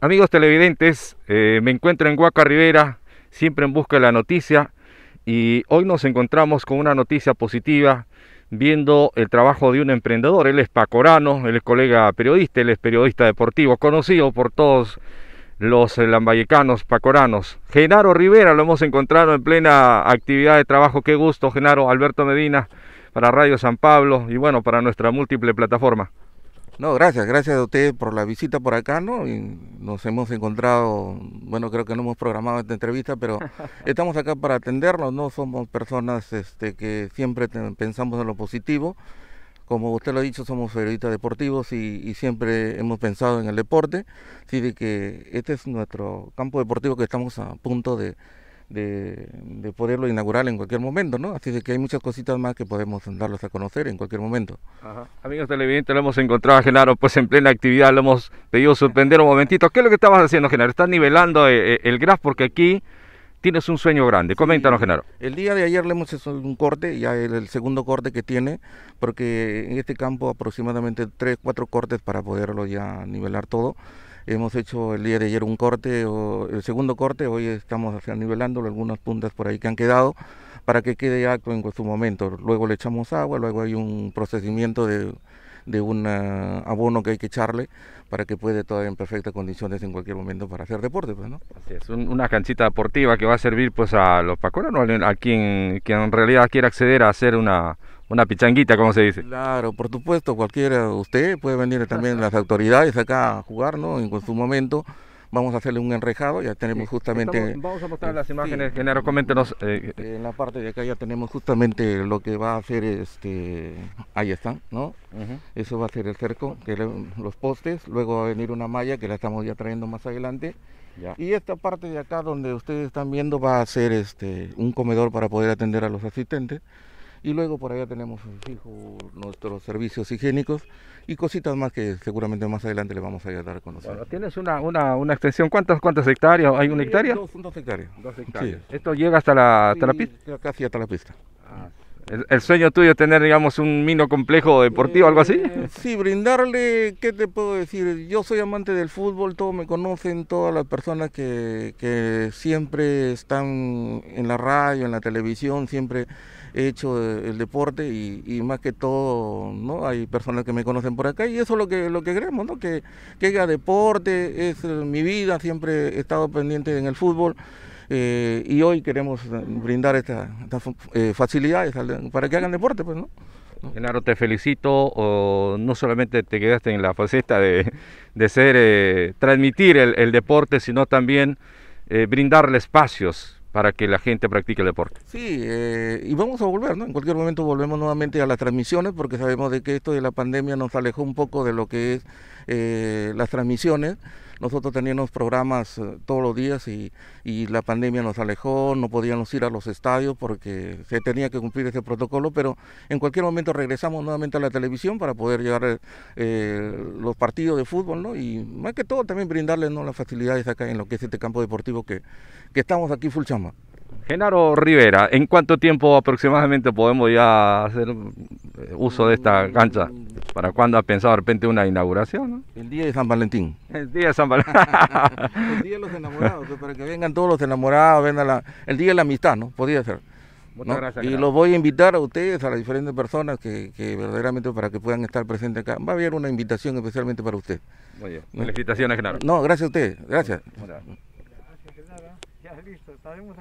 Amigos televidentes, eh, me encuentro en Huaca Rivera, siempre en busca de la noticia y hoy nos encontramos con una noticia positiva viendo el trabajo de un emprendedor. Él es pacorano, él es colega periodista, él es periodista deportivo, conocido por todos los eh, lambayecanos pacoranos. Genaro Rivera lo hemos encontrado en plena actividad de trabajo. Qué gusto, Genaro, Alberto Medina, para Radio San Pablo y bueno, para nuestra múltiple plataforma. No, gracias, gracias a ustedes por la visita por acá, ¿no? nos hemos encontrado, bueno, creo que no hemos programado esta entrevista, pero estamos acá para atendernos, ¿no? Somos personas este, que siempre pensamos en lo positivo. Como usted lo ha dicho, somos periodistas deportivos y, y siempre hemos pensado en el deporte, así de que este es nuestro campo deportivo que estamos a punto de, de, poderlo inaugurar en cualquier momento, ¿no? Así de que hay muchas cositas más que podemos darlos a conocer en cualquier momento. Ajá. Amigos televidentes, lo hemos encontrado a Genaro pues en plena actividad, lo hemos pedido suspender un momentito. ¿Qué es lo que estabas haciendo, Genaro? Estás nivelando eh, eh, el, graf porque aquí tienes un sueño grande. Coméntanos, Genaro. El día de ayer le hemos hecho un corte, ya el, el segundo corte que tiene, porque en este campo aproximadamente tres, cuatro cortes para poderlo ya nivelar todo. Hemos hecho el día de ayer un corte, o el segundo corte, hoy estamos nivelándolo, algunas puntas por ahí que han quedado, para que quede acto en su momento. Luego le echamos agua, luego hay un procesamiento de, de un ah, abono que hay que echarle para que pueda estar en perfectas condiciones en cualquier momento para hacer deporte. Pues, ¿no? es, una canchita deportiva que va a servir pues a los pacoranos, a quien, quien en realidad quiera acceder a hacer una una pichanguita, como se dice. Claro, por supuesto, cualquiera, usted puede venir también las autoridades acá a jugar, ¿no? En su momento vamos a hacerle un enrejado, ya tenemos justamente... vamos a mostrar las imágenes, sí, Genaro, coméntenos. Eh, eh, en la parte de acá ya tenemos justamente lo que va a hacer, este, ahí están, ¿no? Eso va a ser el cerco, que los postes, luego va a venir una malla que la estamos ya trayendo más adelante. Y esta parte de acá donde ustedes están viendo va a ser este, un comedor para poder atender a los asistentes. Y luego por allá tenemos nuestros servicios higiénicos y cositas más que seguramente más adelante le vamos a dar a conocer. tienes una, extensión, ¿cuántas cuántas hectáreas? ¿Hay una eh, hectárea? Dos, hectáreas. Dos hectáreas. ¿Esto llega hasta la, hasta pista? Casi hasta la pista. Ah, el, sueño tuyo es tener, digamos, un mino complejo deportivo, algo así. Eh, sí, brindarle, ¿qué te puedo decir? Yo soy amante del fútbol, todos me conocen, todas las personas que, que siempre están en la radio, en la televisión, siempre he hecho eh, el deporte y, más que todo, ¿no? Hay personas que me conocen por acá y eso es lo que, lo que queremos, ¿no? Que, que haga deporte, es eh, mi vida, siempre he estado pendiente en el fútbol. Eh, y hoy queremos brindar estas esta, facilidades para que hagan deporte, pues, ¿no? Genaro, te felicito. no solamente te quedaste en la faceta de, de ser, transmitir el, el, deporte, sino también brindarle espacios para que la gente practique el deporte. Sí, eh, y vamos a volver, ¿no? En cualquier momento volvemos nuevamente a las transmisiones porque sabemos de que esto de la pandemia nos alejó un poco de lo que es eh, las transmisiones. Nosotros teníamos programas eh, todos los días y, la pandemia nos alejó, no podíamos ir a los estadios porque se tenía que cumplir ese protocolo, pero en cualquier momento regresamos nuevamente a la televisión para poder llevar eh, eh, los partidos de fútbol, Y más que todo también brindarles ¿no? las facilidades acá en lo que es este campo deportivo que, que estamos aquí full Genaro Rivera, ¿en cuánto tiempo aproximadamente podemos ya hacer eh, uso de esta cancha? ¿Para cuándo ha pensado de repente una inauguración? El día de San Valentín. El día de San Valentín. el día de los enamorados, pues, para que vengan todos los enamorados, vengan el día de la amistad, ¿no? Podría ser. Muchas Gracias, y los voy a invitar a ustedes, a las diferentes personas que, verdaderamente para que puedan estar presentes acá. Va a haber una invitación especialmente para usted. Muy bien. Felicitaciones, Genaro. No, gracias a usted. Gracias. Gracias, Genaro. Ya listo, estaremos